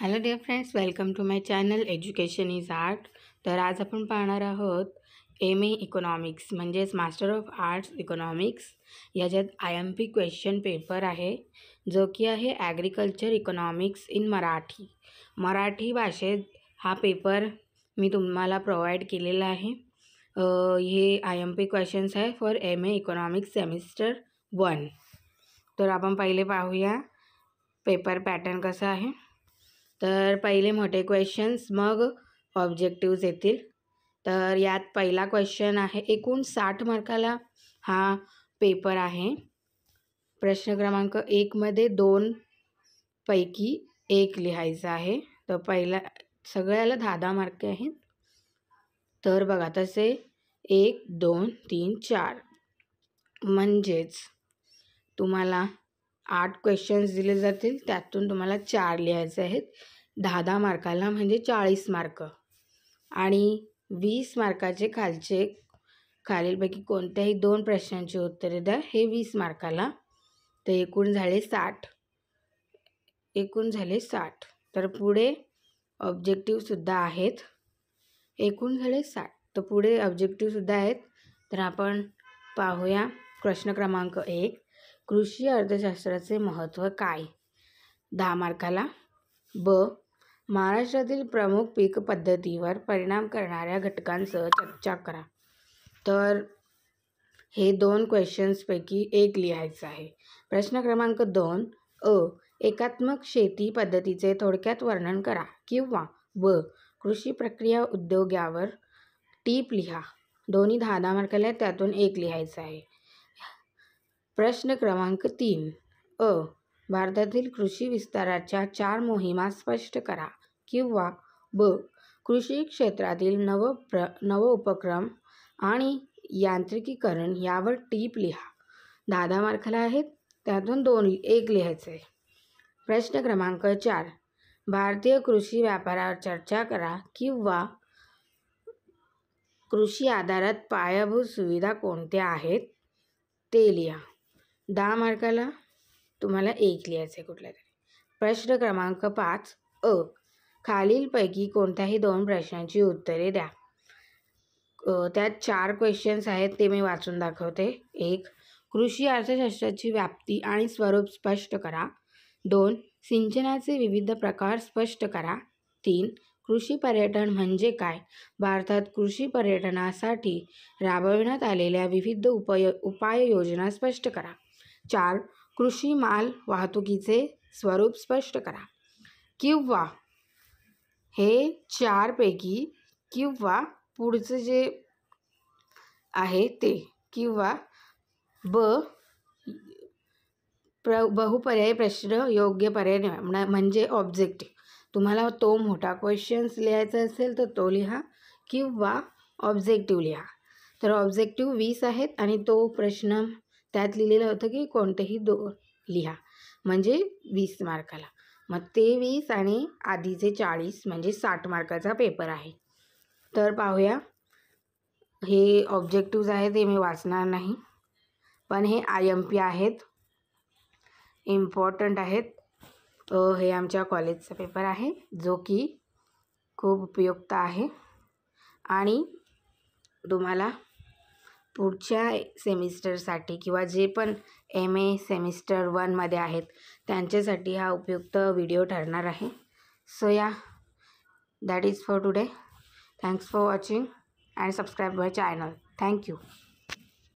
hello dear friends welcome to my channel education is art तर आज आपण पाहणार आहोत एम ए इकॉनॉमिक्स म्हणजेच मास्टर ऑफ आर्ट्स इकॉनॉमिक्स याच्यात I M P question paper आहे जो की आहे agriculture economics in Marathi Marathi भाषेत हा पेपर मी तुम्हाला प्रोव्हाइड केलेला आहे हे आय एम पी क्वेश्चन्स आहे for M A economics semester one तर आपण पहिले पाहूया पेपर पॅटर्न कसा आहे तर पहिले मोठे क्वेश्चन्स मग ऑब्जेक्टिव्ज येतील तर यात पहिला क्वेश्चन आहे एकूण साठ मार्काला हा पेपर आहे प्रश्न क्रमांक एकमध्ये दोन पैकी एक लिहायचं आहे तर पहिला सगळ्याला दहा दहा मार्के आहेत तर बघा तसे एक दोन तीन चार म्हणजेच तुम्हाला आठ क्वेश्चन्स दिले जातील त्यातून तुम्हाला चार लिहायचे आहेत दहा दहा मार्काला म्हणजे चाळीस मार्क आणि वीस मार्काचे खालचे खालीलपैकी कोणत्याही दोन प्रश्नांची उत्तरे द्या हे वीस मार्काला तर एकूण झाले साठ एकूण झाले साठ तर पुढे ऑब्जेक्टिव्हसुद्धा आहेत एकूण झाले साठ तर पुढे ऑब्जेक्टिवसुद्धा आहेत तर आपण पाहूया प्रश्न क्रमांक एक कृषी अर्थशास्त्राचे महत्त्व काय दहा मार्काला ब महाराष्ट्रातील प्रमुख पीक पद्धतीवर परिणाम करणाऱ्या घटकांसह चर्चा करा तर हे दोन क्वेश्चन्सपैकी एक लिहायचं आहे प्रश्न क्रमांक दोन अ एकात्मक शेती पद्धतीचे थोडक्यात वर्णन करा किंवा ब कृषी प्रक्रिया उद्योगावर टीप लिहा दोन्ही दहा दहा मार्काला त्यातून एक लिहायचं आहे प्रश्न क्रमांक तीन अ भारतातील कृषी विस्ताराच्या चार मोहिमा स्पष्ट करा किंवा ब कृषी क्षेत्रातील नव प्र नव उपक्रम आणि यांत्रिकीकरण यावर टीप लिहा दहा दहा मार्खाला आहेत त्यातून दोन एक लिहायचं आहे प्रश्न क्रमांक चार भारतीय कृषी व्यापारावर चर्चा करा किंवा कृषी आधारात पायाभूत सुविधा कोणत्या आहेत ते लिहा दहा मार्काला तुम्हाला एक लिहायचं आहे कुठला तरी प्रश्न क्रमांक पाच अ खालीलपैकी कोणत्याही दोन प्रश्नांची उत्तरे द्या त्यात चार क्वेश्चन्स आहेत ते मी वाचून दाखवते एक कृषी अर्थशास्त्राची व्याप्ती आणि स्वरूप स्पष्ट करा दोन सिंचनाचे विविध प्रकार स्पष्ट करा तीन कृषी पर्यटन म्हणजे काय भारतात कृषी पर्यटनासाठी राबविण्यात आलेल्या विविध उपाय उपाययोजना स्पष्ट करा चार कृषी माल वाहतुकीचे स्वरूप स्पष्ट करा किंवा हे चारपैकी किंवा पुढचं जे आहे ते किंवा ब प्र बहुपर्याय प्रश्न योग्य पर्याय निवडा म्हणजे ऑब्जेक्टिव्ह तुम्हाला तो मोठा क्वेश्चन्स लिहायचा असेल तर तो लिहा किंवा ऑब्जेक्टिव्ह लिहा तर ऑब्जेक्टिव्ह वीस आहेत आणि तो प्रश्न त्यात लिहिलेलं होतं की कोणतेही दो लिहा म्हणजे वीस मार्काला मग ते वीस आणि आधीचे चाळीस म्हणजे साठ मार्काचा पेपर आहे तर पाहूया हे ऑब्जेक्टिव्ज आहेत हे मी वाचणार नाही पण हे आय एम पी आहेत इम्पॉर्टंट आहेत हे आमच्या कॉलेजचा पेपर आहे जो की खूप उपयुक्त आहे आणि तुम्हाला पुढच्या सेमिस्टरसाठी किंवा जे पण एम ए सेमिस्टर वनमध्ये आहेत त्यांच्यासाठी हा उपयुक्त व्हिडिओ ठरणार आहे सो या that is for today thanks for watching and subscribe my channel thank you